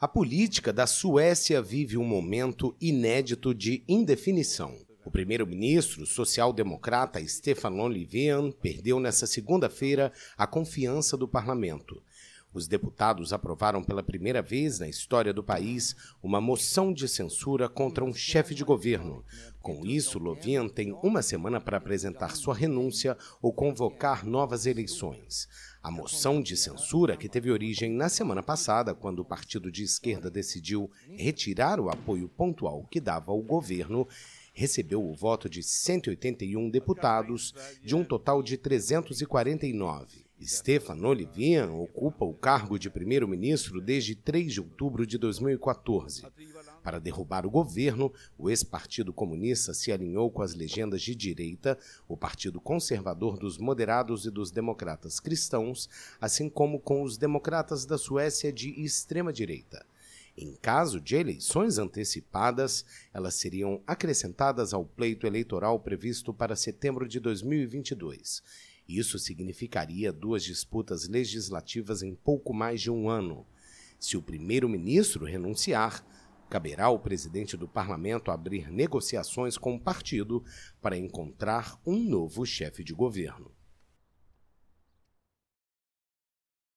A política da Suécia vive um momento inédito de indefinição. O primeiro-ministro social-democrata Stefan Löfven perdeu nesta segunda-feira a confiança do parlamento os deputados aprovaram pela primeira vez na história do país uma moção de censura contra um chefe de governo. Com isso, Lovian tem uma semana para apresentar sua renúncia ou convocar novas eleições. A moção de censura, que teve origem na semana passada, quando o partido de esquerda decidiu retirar o apoio pontual que dava ao governo, recebeu o voto de 181 deputados, de um total de 349. Stefan Olivier ocupa o cargo de primeiro-ministro desde 3 de outubro de 2014. Para derrubar o governo, o ex-Partido Comunista se alinhou com as legendas de direita, o Partido Conservador dos Moderados e dos Democratas Cristãos, assim como com os Democratas da Suécia de extrema-direita. Em caso de eleições antecipadas, elas seriam acrescentadas ao pleito eleitoral previsto para setembro de 2022. Isso significaria duas disputas legislativas em pouco mais de um ano. Se o primeiro-ministro renunciar, caberá ao presidente do parlamento abrir negociações com o partido para encontrar um novo chefe de governo.